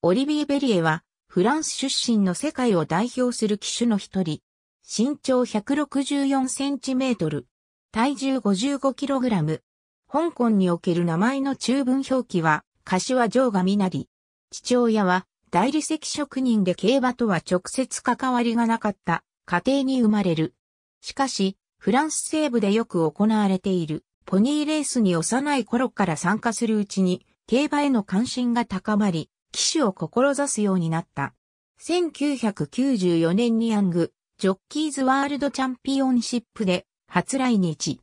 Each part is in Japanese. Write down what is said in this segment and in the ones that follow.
オリビエ・ベリエは、フランス出身の世界を代表する騎手の一人。身長164センチメートル。体重55キログラム。香港における名前の中文表記は、柏城がみなり。父親は、大理石職人で競馬とは直接関わりがなかった家庭に生まれる。しかし、フランス西部でよく行われているポニーレースに幼い頃から参加するうちに競馬への関心が高まり、騎手を志すようになった。1994年にヤング、ジョッキーズワールドチャンピオンシップで初来日。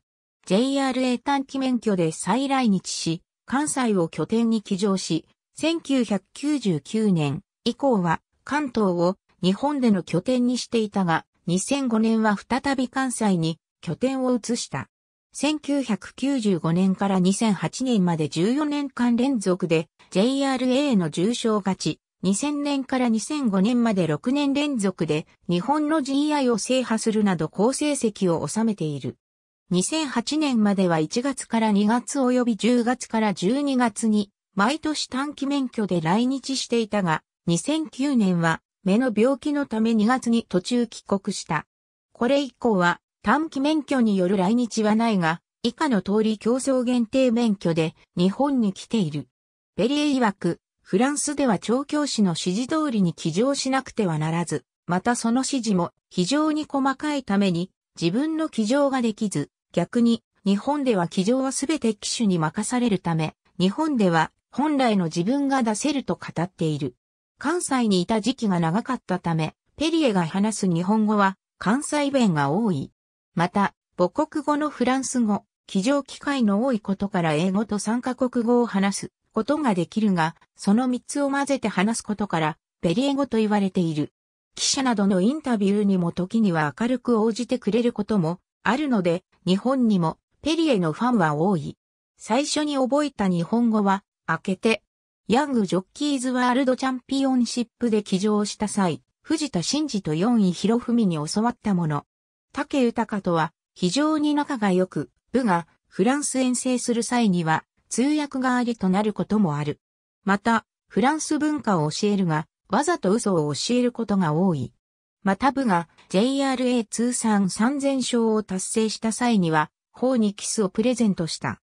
JRA 短期免許で再来日し、関西を拠点に起乗し、1999年以降は関東を日本での拠点にしていたが、2005年は再び関西に拠点を移した。1995年から2008年まで14年間連続で JRA の重賞勝ち、2000年から2005年まで6年連続で日本の GI を制覇するなど好成績を収めている。2008年までは1月から2月及び10月から12月に毎年短期免許で来日していたが、2009年は目の病気のため2月に途中帰国した。これ以降は短期免許による来日はないが、以下の通り競争限定免許で日本に来ている。ペリエ曰く、フランスでは調教師の指示通りに騎乗しなくてはならず、またその指示も非常に細かいために自分の騎乗ができず、逆に日本では騎乗はすべて騎手に任されるため、日本では本来の自分が出せると語っている。関西にいた時期が長かったため、ペリエが話す日本語は関西弁が多い。また、母国語のフランス語、騎乗機会の多いことから英語と三カ国語を話すことができるが、その3つを混ぜて話すことから、ベリエ語と言われている。記者などのインタビューにも時には明るく応じてくれることもあるので、日本にもペリエのファンは多い。最初に覚えた日本語は、開けて、ヤングジョッキーズワールドチャンピオンシップで騎乗した際、藤田真二と4位博文に教わったもの。竹豊とは非常に仲が良く、部がフランス遠征する際には通訳代わりとなることもある。また、フランス文化を教えるが、わざと嘘を教えることが多い。また部が JRA 通算3000勝を達成した際には、法にキスをプレゼントした。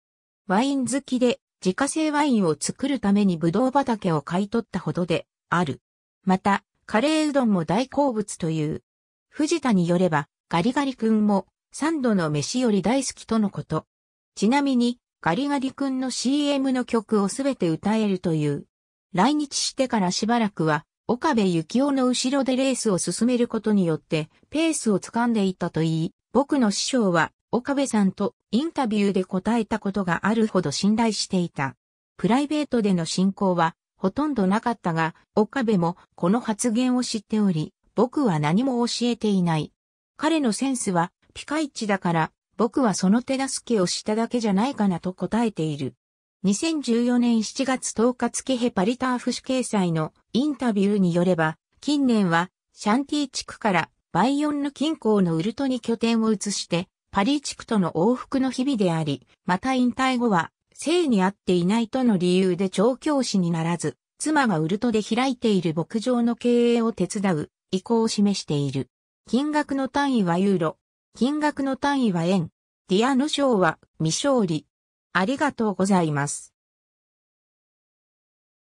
ワイン好きで自家製ワインを作るためにブドウ畑を買い取ったほどである。また、カレーうどんも大好物という。藤田によれば、ガリガリ君も、サンドの飯より大好きとのこと。ちなみに、ガリガリ君の CM の曲をすべて歌えるという。来日してからしばらくは、岡部幸男の後ろでレースを進めることによって、ペースを掴んでいったといい、僕の師匠は、岡部さんとインタビューで答えたことがあるほど信頼していた。プライベートでの進行は、ほとんどなかったが、岡部もこの発言を知っており、僕は何も教えていない。彼のセンスはピカイチだから僕はその手助けをしただけじゃないかなと答えている。2014年7月10日付ヘパリターフ紙掲載のインタビューによれば、近年はシャンティ地区からバイオンヌ近郊のウルトに拠点を移して、パリ地区との往復の日々であり、また引退後は、生に合っていないとの理由で調教師にならず、妻がウルトで開いている牧場の経営を手伝う意向を示している。金額の単位はユーロ金額の単位は円。ディアの賞は未勝利。ありがとうございます。